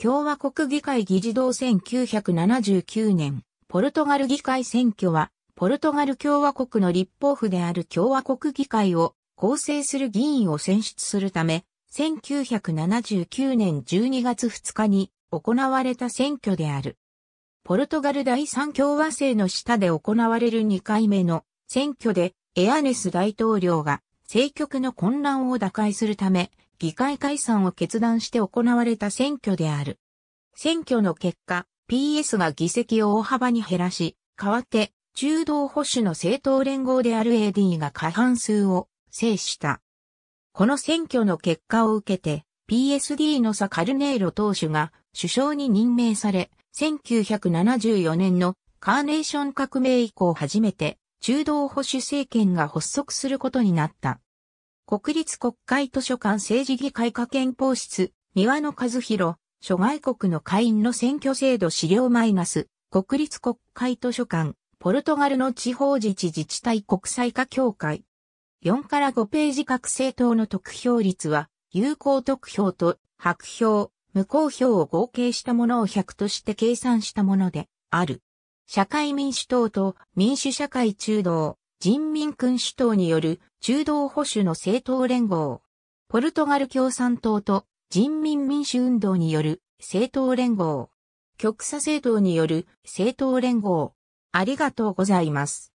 共和国議会議事堂1979年、ポルトガル議会選挙は、ポルトガル共和国の立法府である共和国議会を構成する議員を選出するため、1979年12月2日に行われた選挙である。ポルトガル第三共和制の下で行われる2回目の選挙でエアネス大統領が政局の混乱を打開するため、議会解散を決断して行われた選挙である。選挙の結果、PS が議席を大幅に減らし、代わって中道保守の政党連合である AD が過半数を制した。この選挙の結果を受けて、PSD のサ・カルネーロ党首が首相に任命され、1974年のカーネーション革命以降初めて中道保守政権が発足することになった。国立国会図書館政治議会科憲法室、三輪野和弘、諸外国の会員の選挙制度資料マイナス、国立国会図書館、ポルトガルの地方自治自治体国際化協会。4から5ページ各政党の得票率は、有効得票と白票、無効票を合計したものを100として計算したものである。社会民主党と民主社会中道、人民君主党による中道保守の政党連合。ポルトガル共産党と人民民主運動による政党連合。極左政党による政党連合。ありがとうございます。